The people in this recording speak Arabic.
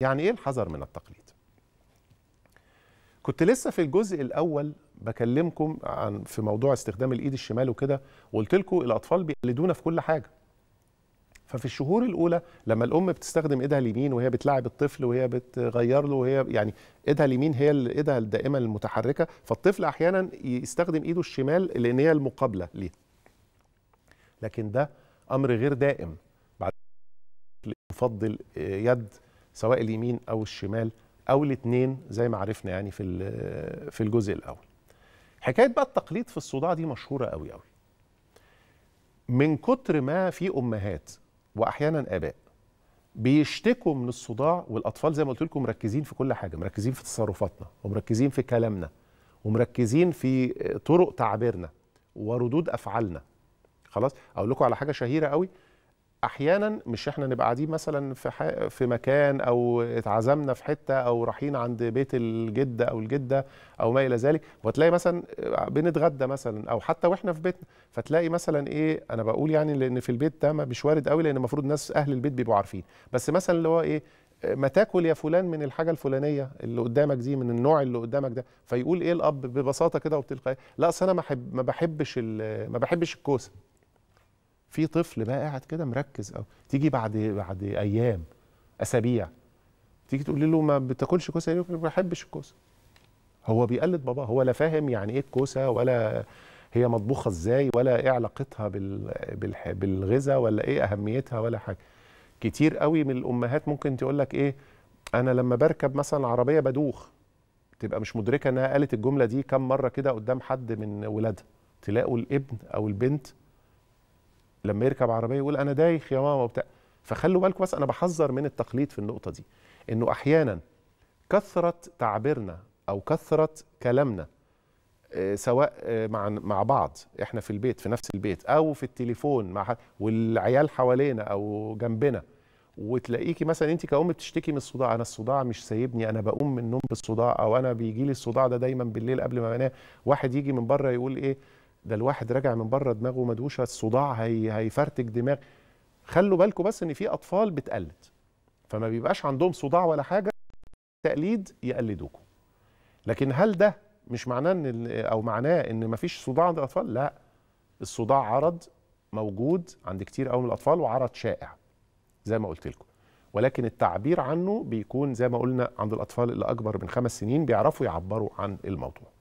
يعني ايه الحذر من التقليد كنت لسه في الجزء الاول بكلمكم عن في موضوع استخدام الايد الشمال وكده وقلت لكم الاطفال بيقلدونا في كل حاجه ففي الشهور الاولى لما الام بتستخدم ايدها اليمين وهي بتلاعب الطفل وهي بتغير له وهي يعني ايدها اليمين هي ايدها الدائمه المتحركه فالطفل احيانا يستخدم ايده الشمال لان هي المقابله ليه لكن ده امر غير دائم بعد يفضل يد سواء اليمين او الشمال او الاثنين زي ما عرفنا يعني في في الجزء الاول حكايه بقى التقليد في الصداع دي مشهوره قوي قوي من كتر ما في امهات واحيانا اباء بيشتكوا من الصداع والاطفال زي ما قلت لكم مركزين في كل حاجه مركزين في تصرفاتنا ومركزين في كلامنا ومركزين في طرق تعبيرنا وردود افعالنا خلاص اقول لكم على حاجه شهيره قوي احيانا مش احنا نبقى قاعدين مثلا في ح... في مكان او اتعزمنا في حته او رايحين عند بيت الجده او الجده او ما الى ذلك وتلاقي مثلا بنتغدى مثلا او حتى واحنا في بيتنا فتلاقي مثلا ايه انا بقول يعني لان في البيت ده مش وارد قوي لان المفروض ناس اهل البيت بيبقوا عارفين بس مثلا اللي هو ايه ما تاكل يا فلان من الحاجه الفلانيه اللي قدامك دي من النوع اللي قدامك ده فيقول ايه الاب ببساطه كده وبتلقائيه لا اصل انا ما بحبش ما بحبش الكوسه في طفل بقى قاعد كده مركز او تيجي بعد بعد ايام اسابيع تيجي تقول له ما بتاكلش كوسه يقول ما بحبش الكوسه هو بيقلد باباه هو لا فاهم يعني ايه الكوسه ولا هي مطبوخه ازاي ولا ايه علاقتها بالغذاء ولا ايه اهميتها ولا حاجه كتير قوي من الامهات ممكن تقول لك ايه انا لما بركب مثلا عربيه بدوخ تبقى مش مدركه انها قالت الجمله دي كم مره كده قدام حد من ولادها تلاقوا الابن او البنت لما يركب عربيه يقول انا دايخ يا ماما وبتاع فخلوا بالكم بس انا بحذر من التقليد في النقطه دي انه احيانا كثره تعبيرنا او كثره كلامنا آه، سواء آه، مع مع بعض احنا في البيت في نفس البيت او في التليفون مع والعيال حوالينا او جنبنا وتلاقيكي مثلا انت كأم بتشتكي من الصداع انا الصداع مش سايبني انا بقوم من النوم بالصداع او انا بيجي لي الصداع ده دا دايما بالليل قبل ما بنام واحد يجي من بره يقول ايه ده الواحد راجع من بره دماغه مدوشه الصداع هي هيفرتك دماغ خلوا بالكم بس ان في اطفال بتقلد فما بيبقاش عندهم صداع ولا حاجه تقليد يقلدوكم لكن هل ده مش معناه ان او معناه ان مفيش صداع عند الاطفال لا الصداع عرض موجود عند كتير قوي من الاطفال وعرض شائع زي ما قلت لكم ولكن التعبير عنه بيكون زي ما قلنا عند الاطفال اللي اكبر من خمس سنين بيعرفوا يعبروا عن الموضوع